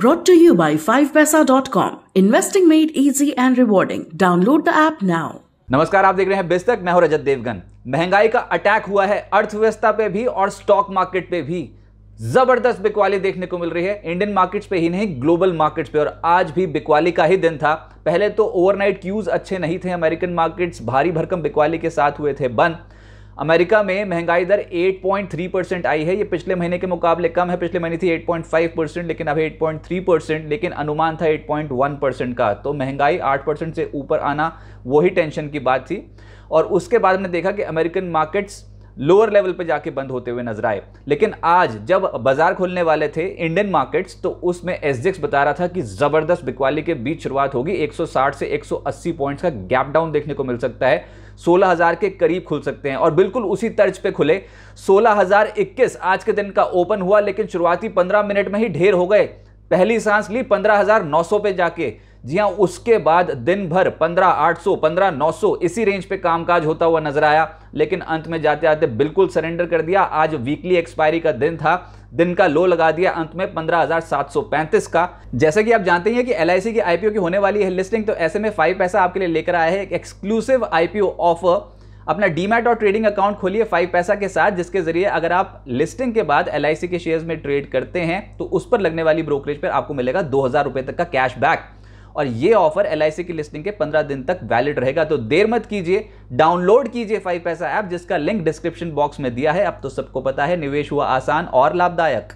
Brought to you by 5paisa.com. Investing made easy and rewarding. Download the app now. नमस्कार आप देख रहे हैं बेस्तक मैं हूं रजत देवगन महंगाई का अटैक हुआ है अर्थव्यवस्था पे भी और स्टॉक मार्केट पे भी जबरदस्त बिकवाली देखने को मिल रही है इंडियन मार्केट्स पे ही नहीं ग्लोबल मार्केट्स पे और आज भी बिकवाली का ही दिन था पहले तो ओवरनाइट क्यूज अच्छे नहीं थे अमेरिकन मार्केट्स भारी भरकम बिकवाली के साथ हुए थे बंद अमेरिका में महंगाई दर 8.3 परसेंट आई है ये पिछले महीने के मुकाबले कम है पिछले महीने थी 8.5 परसेंट लेकिन अभी 8.3 परसेंट लेकिन अनुमान था 8.1 परसेंट का तो महंगाई 8 परसेंट से ऊपर आना वही टेंशन की बात थी और उसके बाद हमने देखा कि अमेरिकन मार्केट्स लोअर लेवल पर जाके बंद होते हुए नजर आए लेकिन आज जब बाजार खोलने वाले थे इंडियन मार्केट्स तो उसमें एसजेक्स बता रहा था कि ज़बरदस्त बिकवाली के बीच शुरुआत होगी 160 से 180 पॉइंट्स का गैप डाउन देखने को मिल सकता है हजार के करीब खुल सकते हैं और बिल्कुल उसी तर्ज पे खुले इक्कीस आज के दिन का ओपन हुआ लेकिन शुरुआती पंद्रह मिनट में ही ढेर हो गए पहली सांस ली 15,900 पे जाके जी हाँ उसके बाद दिन भर 15,800, 15,900 इसी रेंज पे कामकाज होता हुआ नजर आया लेकिन अंत में जाते आते बिल्कुल सरेंडर कर दिया आज वीकली एक्सपायरी का दिन था दिन का लो लगा दिया अंत में पंद्रह का जैसे कि आप जानते हैं कि एल की आईपीओ की होने वाली है लिस्टिंग तो ऐसे में फाइव पैसा आपके लिए लेकर आया है एक एक्सक्लूसिव आईपीओ ऑफर अपना डीमैट और ट्रेडिंग अकाउंट खोलिए फाइव पैसा के साथ जिसके जरिए अगर आप लिस्टिंग के बाद एल के शेयर्स में ट्रेड करते हैं तो उस पर लगने वाली ब्रोकरेज पर आपको मिलेगा दो हज़ार तक का कैश बैक और ये ऑफर एल की लिस्टिंग के पंद्रह दिन तक वैलिड रहेगा तो देर मत कीजिए डाउनलोड कीजिए फाइव पैसा ऐप जिसका लिंक डिस्क्रिप्शन बॉक्स में दिया है अब तो सबको पता है निवेश हुआ आसान और लाभदायक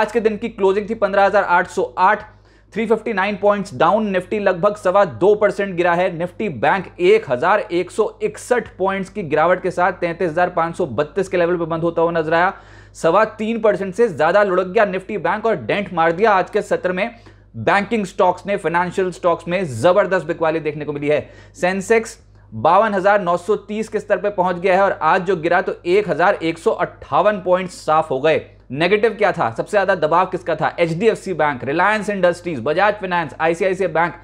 आज के दिन की क्लोजिंग थी पंद्रह 359 पॉइंट्स डाउन निफ्टी लगभग सवा दो परसेंट गिरा है निफ्टी बैंक एक पॉइंट्स की गिरावट के साथ तैंतीस के लेवल पर बंद होता हुआ नजर आया सवा तीन परसेंट से ज्यादा लुढ़क गया निफ्टी बैंक और डेंट मार दिया आज के सत्र में बैंकिंग स्टॉक्स ने फाइनेंशियल स्टॉक्स में जबरदस्त बिकवाली देखने को मिली है सेंसेक्स बावन के स्तर पर पहुंच गया है और आज जो गिरा तो एक पॉइंट साफ हो गए नेगेटिव क्या था सबसे ज्यादा दबाव किसका था H bank Reliance Industries Bajaj finance ICICI bank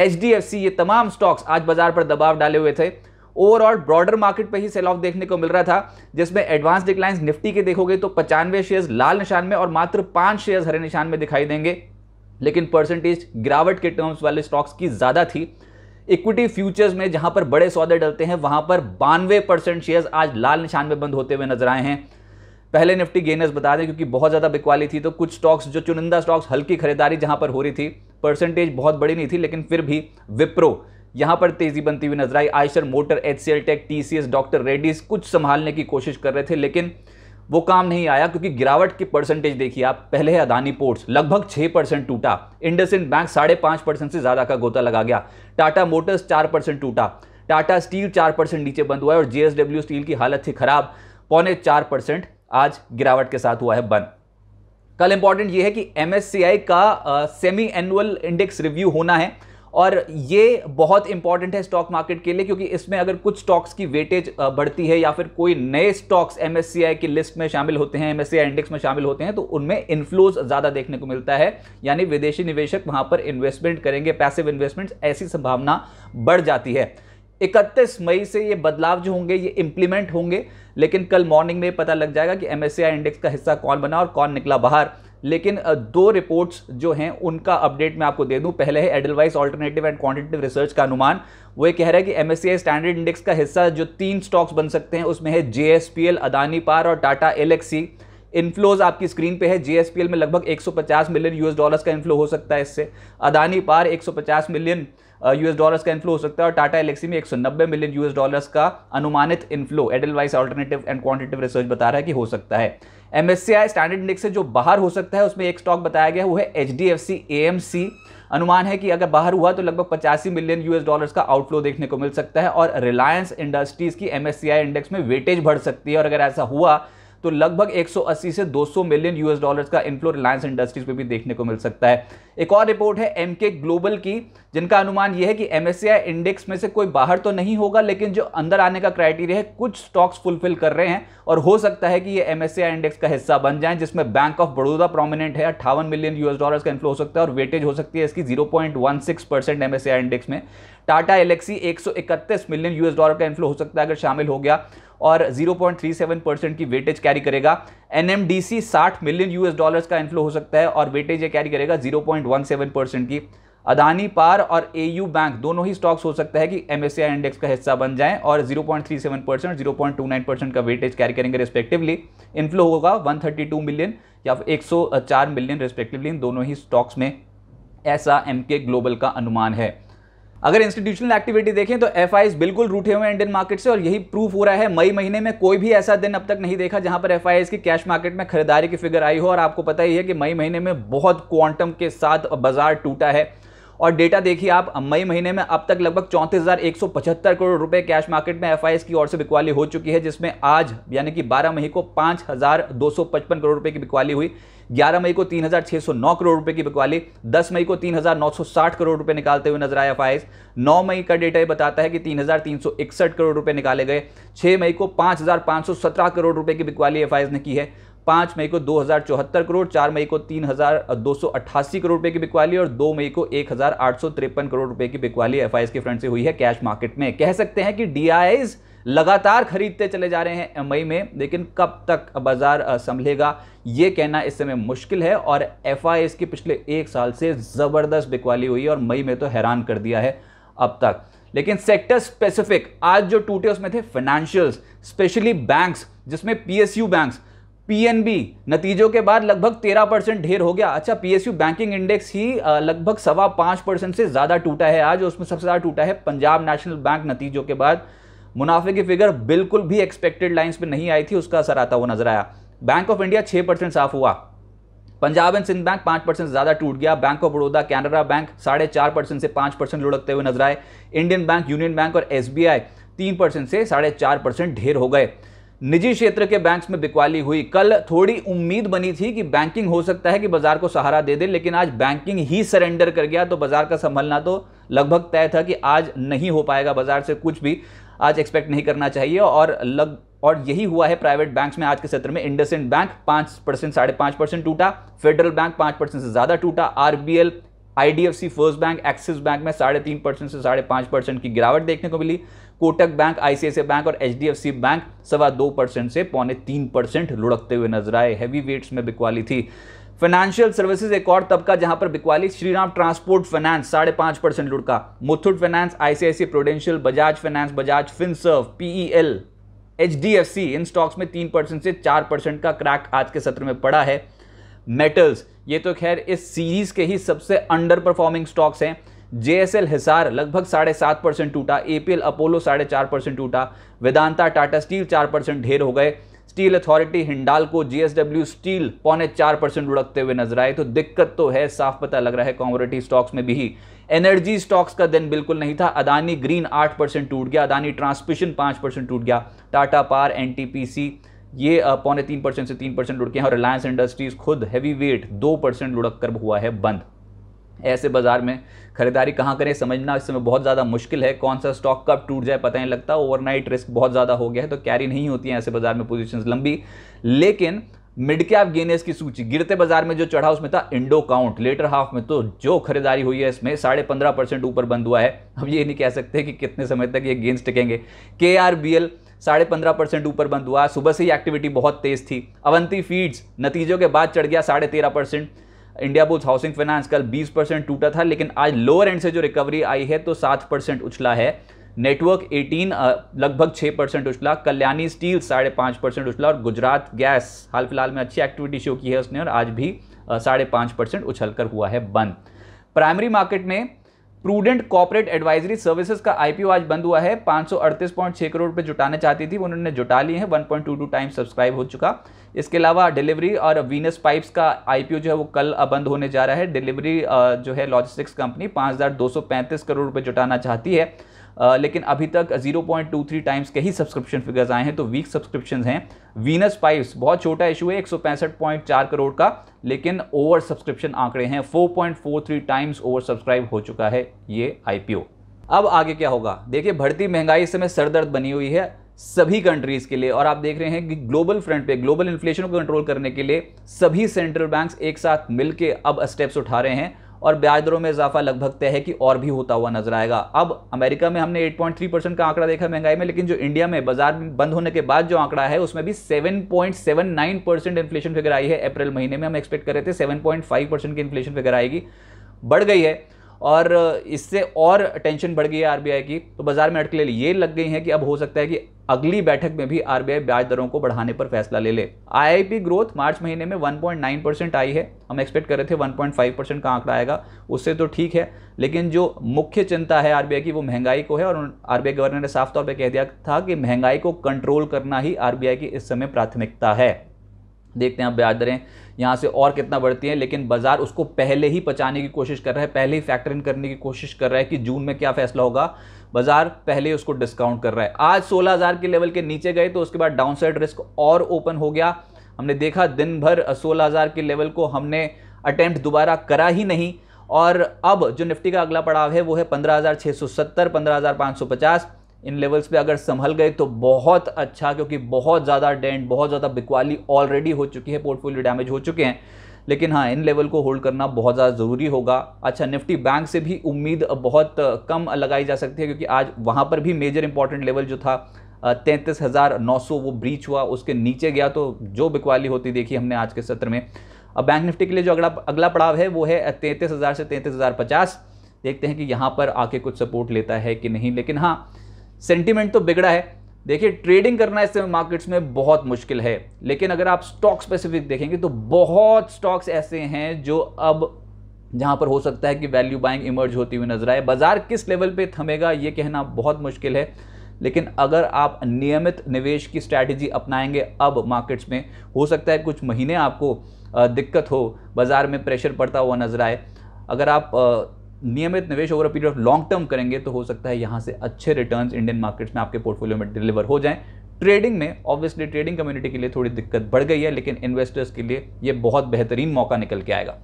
H ये तमाम स्टॉक्स आज बाजार पर दबाव डाले हुए थे ओवरऑल ब्रॉडर मार्केट पे ही सेल ऑफ देखने को मिल रहा था जिसमें एडवांस डिक्लाइंस निफ्टी के देखोगे तो पचानवे शेयर्स लाल निशान में और मात्र पांच शेयर्स हरे निशान में दिखाई देंगे लेकिन परसेंटेज गिरावट के टर्म्स वाले स्टॉक्स की ज़्यादा थी इक्विटी फ्यूचर्स में जहां पर बड़े सौदे डलते हैं वहां पर बानवे परसेंट शेयर आज लाल निशान में बंद होते हुए नजर आए हैं पहले निफ्टी गेनर्स बता दें क्योंकि बहुत ज़्यादा बिकवाली थी तो कुछ स्टॉक्स जो चुनिंदा स्टॉक्स हल्की खरीदारी जहां पर हो रही थी परसेंटेज बहुत बड़ी नहीं थी लेकिन फिर भी विप्रो यहां पर तेजी बनती हुई नजर आई Eicher motor H tech T doctor Reddy's कुछ संभालने की कोशिश कर रहे थे लेकिन वो काम नहीं आया क्योंकि गिरावट की परसेंटेज देखिए आप पहले है अदानी पोर्ट्स लगभग छह परसेंट टूटा इंडसइंड बैंक साढ़े पाँच परसेंट से ज़्यादा का गोता लगा गया टाटा मोटर्स चार परसेंट टूटा टाटा स्टील चार परसेंट नीचे बंद हुआ है और जेएसडब्ल्यू स्टील की हालत थी खराब पौने चार परसेंट आज गिरावट के साथ हुआ है बंद कल इंपॉर्टेंट ये है कि एम का सेमी एनुअल इंडेक्स रिव्यू होना है और ये बहुत इंपॉर्टेंट है स्टॉक मार्केट के लिए क्योंकि इसमें अगर कुछ स्टॉक्स की वेटेज बढ़ती है या फिर कोई नए स्टॉक्स एम की लिस्ट में शामिल होते हैं एम इंडेक्स में शामिल होते हैं तो उनमें इन्फ्लोज ज़्यादा देखने को मिलता है यानी विदेशी निवेशक वहाँ पर इन्वेस्टमेंट करेंगे पैसिव इन्वेस्टमेंट्स ऐसी संभावना बढ़ जाती है 31 मई से ये बदलाव जो होंगे ये इंप्लीमेंट होंगे लेकिन कल मॉर्निंग में पता लग जाएगा कि एम इंडेक्स का हिस्सा कौन बना और कौन निकला बाहर लेकिन दो रिपोर्ट्स जो हैं उनका अपडेट मैं आपको दे दूं पहले है Edelweiss alternative and quantitative research का अनुमान वो ये कह रहा है कि एम स्टैंडर्ड इंडेक्स का हिस्सा जो तीन स्टॉक्स बन सकते हैं उसमें है जे अदानी पार और टाटा एल इन्फ्लोज आपकी स्क्रीन पे है जेएसपीएल में लगभग 150 मिलियन यूएस डॉलर्स का इन्फ्लो हो सकता है इससे Adani power 150 million US dollars का इन्फ्लो हो सकता है और टाटा एलेक्सी में 190 मिलियन यूएस डॉलर्स का अनुमानित inflow Edelweiss alternative and quantitative research बता रहा है कि हो सकता है एम स्टैंडर्ड इंडेक्स से जो बाहर हो सकता है उसमें एक स्टॉक बताया गया वो है H D F C A M C अनुमान है कि अगर बाहर हुआ तो लगभग पचासी मिलियन यूएस डॉलर्स का आउटफ्लो देखने को मिल सकता है और रिलायंस इंडस्ट्रीज़ की एम इंडेक्स में वेटेज बढ़ सकती है और अगर ऐसा हुआ तो लगभग 180 से 200 मिलियन यूएस डॉलर्स का इनफ्लो रिलायंस इंडस्ट्रीज में भी देखने को मिल सकता है एक और रिपोर्ट है एम ग्लोबल की जिनका अनुमान यह है कि एम इंडेक्स में से कोई बाहर तो नहीं होगा लेकिन जो अंदर आने का क्राइटेरिया है कुछ स्टॉक्स फुलफिल कर रहे हैं और हो सकता है कि ये एम इंडेक्स का हिस्सा बन जाए जिसमें बैंक ऑफ बड़ौदा प्रोमिनेंट है अट्ठावन मिलियन यूएस डॉलर्स का इन्फ्लो हो सकता है और वेटेज हो सकती है इसकी जीरो परसेंट इंडेक्स में टाटा एलेक्सी एक मिलियन यूएस डॉलर का इन्फ्लो हो सकता है अगर शामिल हो गया और 0.37 परसेंट की वेटेज कैरी करेगा एन एम डी सी साठ मिलियन यूएस डॉलर्स का इन्फ्लो हो सकता है और वेटेज ये कैरी करेगा 0.17 परसेंट की अदानी पार और ए यू बैंक दोनों ही स्टॉक्स हो सकता है कि एम एस इंडेक्स का हिस्सा बन जाएं और 0.37 परसेंट जीरो परसेंट का वेटेज कैरी करेंगे रिस्पेक्टिवली इन्फ्लो होगा 132 मिलियन या 104 मिलियन रिस्पेक्टिवली इन दोनों ही स्टॉक्स में ऐसा एम के ग्लोबल का अनुमान है अगर इंस्टीट्यूशनल एक्टिविटी देखें तो एफ बिल्कुल रूठे हुए हैं इंडियन मार्केट से और यही प्रूफ हो रहा है मई महीने में कोई भी ऐसा दिन अब तक नहीं देखा जहां पर एफ की कैश मार्केट में खरीदारी की फिगर आई हो और आपको पता ही है कि मई महीने में बहुत क्वांटम के साथ बाजार टूटा है और डेटा देखिए आप मई महीने में अब तक लगभग चौंतीस करोड़ रुपए कैश मार्केट में एफ की ओर से बिकवाली हो चुकी है जिसमें आज यानी कि बारह मई को पाँच करोड़ रुपए की बिकवाली हुई 11 मई को 3,609 करोड़ रुपए की बिकवाली 10 मई को 3,960 करोड़ रुपए निकालते हुए नजर आया फाइज 9 मई का डेटा ये बताता है कि 3,361 करोड़ रुपए निकाले गए 6 मई को 5,517 करोड़ रुपए की बिकवाली एफ ने की है पाँच मई को दो हज़ार चौहत्तर करोड़ चार मई को तीन हज़ार दो सौ अट्ठासी करोड़ रुपये की बिकवाली और दो मई को एक हज़ार आठ सौ तिरपन करोड़ रुपये की बिकवाली एफ के फ्रंट से हुई है कैश मार्केट में कह सकते हैं कि डी लगातार खरीदते चले जा रहे हैं मई में लेकिन कब तक बाजार संभलेगा ये कहना इस समय मुश्किल है और एफ की पिछले एक साल से ज़बरदस्त बिकवाली हुई और मई में तो हैरान कर दिया है अब तक लेकिन सेक्टर स्पेसिफिक आज जो टूटे उसमें थे फाइनेंशियल्स स्पेशली बैंक्स जिसमें पीएसयू बैंक्स पीएनबी नतीजों के बाद लगभग तेरह परसेंट ढेर हो गया अच्छा पीएसयू बैंकिंग इंडेक्स ही लगभग सवा पाँच परसेंट से ज़्यादा टूटा है आज उसमें सबसे ज़्यादा टूटा है पंजाब नेशनल बैंक नतीजों के बाद मुनाफे की फिगर बिल्कुल भी एक्सपेक्टेड लाइंस पे नहीं आई थी उसका असर आता हुआ नजर आया बैंक ऑफ इंडिया छः परसेंट साफ हुआ पंजाब एंड सिंध बैंक पाँच परसेंट ज़्यादा टूट गया Bank of Baroda Canara Bank साढ़े चार परसेंट से पाँच परसेंट लुढ़कते हुए नजर आए इंडियन बैंक यूनियन बैंक और बी तीन परसेंट से साढ़े चार परसेंट ढेर हो गए निजी क्षेत्र के बैंक्स में बिकवाली हुई कल थोड़ी उम्मीद बनी थी कि बैंकिंग हो सकता है कि बाजार को सहारा दे दे लेकिन आज बैंकिंग ही सरेंडर कर गया तो बाजार का संभलना तो लगभग तय था कि आज नहीं हो पाएगा बाजार से कुछ भी आज एक्सपेक्ट नहीं करना चाहिए और लग और यही हुआ है प्राइवेट बैंक्स में आज के सत्र में इंड बैंक पाँच परसेंट साढ़े पाँच परसेंट टूटा फेडरल बैंक पाँच परसेंट से ज़्यादा टूटा RBL IDFC first bank Axis bank में साढ़े तीन परसेंट से साढ़े पांच परसेंट की गिरावट देखने को मिली कोटक बैंक आईसीआईसी बैंक और सी बैंक सवा दो परसेंट से पौने तीन परसेंट लुढ़कते हुए नजर आए हैवी वेट्स में बिकवाली थी फाइनेंशियल सर्विसेज एक और तबका जहां पर बिकवाली श्रीराम ट्रांसपोर्ट फाइनेंस साढ़े पांच परसेंट लुढ़का Muthoot finance ICICI prudential Bajaj finance Bajaj Finserv PEL H इन स्टॉक्स में तीन परसेंट से चार परसेंट का क्रैक आज के सत्र में पड़ा है मेटल्स ये तो खैर इस सीरीज़ के ही सबसे अंडर परफॉर्मिंग स्टॉक्स हैं जे एस एल हिसार लगभग साढ़े सात परसेंट टूटा एपीएल अपोलो साढ़े चार परसेंट टूटा वेदांता टाटा स्टील चार परसेंट ढेर हो गए स्टील अथॉरिटी हिंडाल को जीएसडब्ल्यू स्टील पौने चार परसेंट लुढ़कते हुए नजर आए तो दिक्कत तो है साफ पता लग रहा है कॉमोडिटी स्टॉक्स में भी एनर्जी स्टॉक्स का दिन बिल्कुल नहीं था अदानी ग्रीन आठ परसेंट टूट गया अदानी ट्रांसमिशन पाँच परसेंट टूट गया Tata power N T P C ये पौने तीन परसेंट से तीन परसेंट लुढ़के हैं और रिलायंस इंडस्ट्रीज़ खुद हैवी वेट दो परसेंट लुढ़क कर हुआ है बंद ऐसे बाजार में खरीदारी कहाँ करें समझना इस समय बहुत ज़्यादा मुश्किल है कौन सा स्टॉक कब टूट जाए पता नहीं लगता ओवरनाइट रिस्क बहुत ज़्यादा हो गया है तो कैरी नहीं होती है ऐसे बाजार में पोजीशंस लंबी लेकिन मिड कैप गेनर्स की सूची गिरते बाजार में जो चढ़ा उसमें था इंडो काउंट लेटर हाफ में तो जो खरीदारी हुई है इसमें साढ़े पंद्रह परसेंट ऊपर बंद हुआ है हम ये नहीं कह सकते कि कितने समय तक ये गेंस टिकेंगे के आर बी एल साढ़े पंद्रह परसेंट ऊपर बंद हुआ सुबह से ही एक्टिविटी बहुत तेज़ थी अवंती फीड्स नतीजों के बाद चढ़ गया साढ़े तेरह percent Indiabulls housing finance कल बीस परसेंट टूटा था लेकिन आज लोअर एंड से जो रिकवरी आई है तो सात परसेंट उछला है नेटवर्क 18 लगभग 6 परसेंट उछला कल्याणी स्टील साढ़े पाँच परसेंट उछला और गुजरात गैस हाल फिलहाल में अच्छी एक्टिविटी शो की है उसने और आज भी साढ़े पाँच परसेंट उछल कर हुआ है बंद प्राइमरी मार्केट में प्रूडेंट कॉपरेट एडवाइजरी सर्विसेज का आईपीओ आज बंद हुआ है 538.6 करोड़ रुपए जुटाना चाहती थी उन्होंने जुटा लिए हैं 1.22 टाइम सब्सक्राइब हो चुका इसके अलावा डिलीवरी और वीनस पाइप्स का आईपीओ जो है वो कल बंद होने जा रहा है डिलीवरी जो है लॉजिस्टिक्स कंपनी 5,235 करोड़ रुपए जुटाना चाहती है लेकिन अभी तक 0.23 टाइम्स के ही सब्सक्रिप्शन फिगर्स आए हैं तो वीक सब्सक्रिप्शन हैं वीनस पाइप्स बहुत छोटा इशू है एक करोड़ का लेकिन ओवर सब्सक्रिप्शन आंकड़े हैं 4.43 टाइम्स ओवर सब्सक्राइब हो चुका है ये आईपीओ अब आगे क्या होगा देखिए बढ़ती महंगाई इस समय सरदर्द बनी हुई है सभी कंट्रीज़ के लिए और आप देख रहे हैं कि ग्लोबल फ्रंट पे ग्लोबल इन्फ्लेशन को कंट्रोल करने के लिए सभी सेंट्रल बैंक्स एक साथ मिलकर अब स्टेप्स उठा रहे हैं और ब्याज दरों में इजाफा लगभग तय है कि और भी होता हुआ नजर आएगा अब अमेरिका में हमने 8.3 परसेंट का आंकड़ा देखा महंगाई में लेकिन जो इंडिया में बाजार बंद होने के बाद जो आंकड़ा है उसमें भी 7.79 परसेंट इन्फ्लेशन फिगर आई है अप्रैल महीने में हम एक्सपेक्ट कर रहे थे सेवन परसेंट की इन्फ्लेशन फिगर आएगी बढ़ गई है और इससे और टेंशन बढ़ गई है आरबीआई की तो बाजार में अटकलें ये लग गई हैं कि अब हो सकता है कि अगली बैठक में भी आरबीआई ब्याज दरों को बढ़ाने पर फैसला ले ले आईआईपी ग्रोथ मार्च महीने में 1.9 परसेंट आई है हम एक्सपेक्ट कर रहे थे 1.5 परसेंट का आंकड़ा आएगा उससे तो ठीक है लेकिन जो मुख्य चिंता है आरबीआई की वो महंगाई को है और आरबीआई गवर्नर ने साफ तौर पर कह दिया था कि महंगाई को कंट्रोल करना ही आरबीआई की इस समय प्राथमिकता है देखते हैं अब ब्याज दरें यहाँ से और कितना बढ़ती है लेकिन बाजार उसको पहले ही बचाने की कोशिश कर रहा है पहले ही फैक्टर इन करने की कोशिश कर रहा है कि जून में क्या फैसला होगा बाजार पहले उसको डिस्काउंट कर रहा है आज 16000 के लेवल के नीचे गए तो उसके बाद डाउनसाइड रिस्क और ओपन हो गया हमने देखा दिन भर सोलह के लेवल को हमने अटैम्प्ट दोबारा करा ही नहीं और अब जो निफ्टी का अगला पड़ाव है वो है पंद्रह हज़ार छः सौ सत्तर पंद्रह हज़ार पाँच सौ पचास इन लेवल्स पे अगर संभल गए तो बहुत अच्छा क्योंकि बहुत ज़्यादा डेंट बहुत ज़्यादा बिकवाली ऑलरेडी हो चुकी है पोर्टफोलियो डैमेज हो चुके हैं लेकिन हाँ इन लेवल को होल्ड करना बहुत ज़्यादा ज़रूरी होगा अच्छा निफ्टी बैंक से भी उम्मीद बहुत कम लगाई जा सकती है क्योंकि आज वहाँ पर भी मेजर इंपॉर्टेंट लेवल जो था तैंतीस हज़ार नौ सौ वो ब्रीच हुआ उसके नीचे गया तो जो बिकवाली होती देखी हमने आज के सत्र में अब बैंक निफ्टी के लिए जो अगला अगला पड़ाव है वो है तैंतीस हज़ार से तैंतीस हज़ार पचास देखते हैं कि यहाँ पर आके कुछ सपोर्ट लेता है कि नहीं लेकिन हाँ सेंटीमेंट तो बिगड़ा है देखिए ट्रेडिंग करना इस समय मार्केट्स में बहुत मुश्किल है लेकिन अगर आप स्टॉक स्पेसिफिक देखेंगे तो बहुत स्टॉक्स ऐसे हैं जो अब जहां पर हो सकता है कि वैल्यू बाइंग इमर्ज होती हुई नजर आए बाजार किस लेवल पे थमेगा ये कहना बहुत मुश्किल है लेकिन अगर आप नियमित निवेश की स्ट्रैटेजी अपनाएंगे अब मार्केट्स में हो सकता है कुछ महीने आपको दिक्कत हो बाज़ार में प्रेशर पड़ता हुआ नजर आए अगर आप नियमित निवेश over a period of long term करेंगे तो हो सकता है यहाँ से अच्छे रिटर्न इंडियन मार्केट्स में आपके पोर्टफोलियो में डिलीवर हो जाए ट्रेडिंग में ऑब्वियसली ट्रेडिंग कम्युनिटी के लिए थोड़ी दिक्कत बढ़ गई है लेकिन इन्वेस्टर्स के लिए ये बहुत बेहतरीन मौका निकल के आएगा